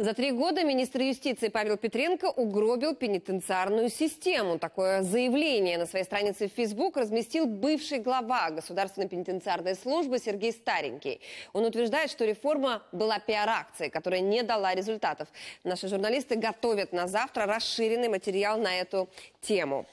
За три года министр юстиции Павел Петренко угробил пенитенциарную систему. Такое заявление на своей странице в Facebook разместил бывший глава Государственной пенитенциарной службы Сергей Старенький. Он утверждает, что реформа была пиар-акцией, которая не дала результатов. Наши журналисты готовят на завтра расширенный материал на эту тему.